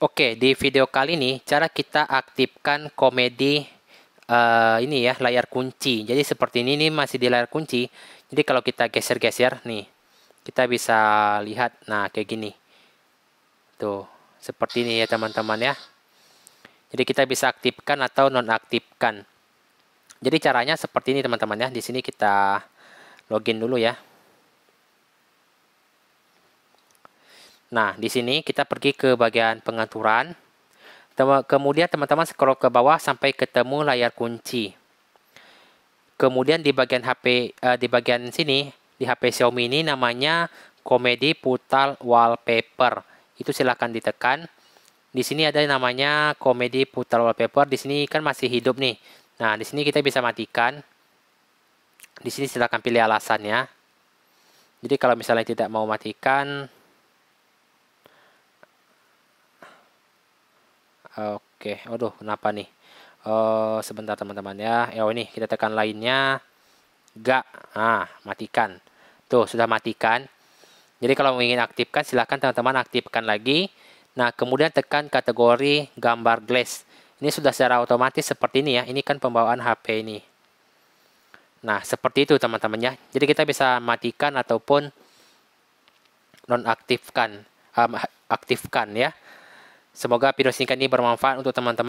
Oke, di video kali ini cara kita aktifkan komedi uh, ini ya, layar kunci. Jadi seperti ini, ini masih di layar kunci. Jadi kalau kita geser-geser nih, kita bisa lihat nah kayak gini. Tuh, seperti ini ya teman-teman ya. Jadi kita bisa aktifkan atau nonaktifkan. Jadi caranya seperti ini teman-teman ya. Di sini kita login dulu ya. Nah, di sini kita pergi ke bagian pengaturan. Kemudian teman-teman scroll ke bawah sampai ketemu layar kunci. Kemudian di bagian HP uh, eh, di bagian sini di HP Xiaomi ini namanya Komedi putal Wallpaper. Itu silahkan ditekan. Di sini ada yang namanya Komedi putal Wallpaper. Di sini kan masih hidup nih. Nah, di sini kita bisa matikan. Di sini silahkan pilih alasannya. Jadi kalau misalnya tidak mau matikan, Oke, aduh kenapa nih? Uh, sebentar teman-teman ya. Ya ini kita tekan lainnya. Gak. Ah, matikan. Tuh, sudah matikan. Jadi kalau ingin aktifkan silahkan teman-teman aktifkan lagi. Nah, kemudian tekan kategori gambar glass. Ini sudah secara otomatis seperti ini ya. Ini kan pembawaan HP ini. Nah, seperti itu teman-teman ya. Jadi kita bisa matikan ataupun nonaktifkan, um, aktifkan ya. Semoga video singkat ini bermanfaat untuk teman-teman.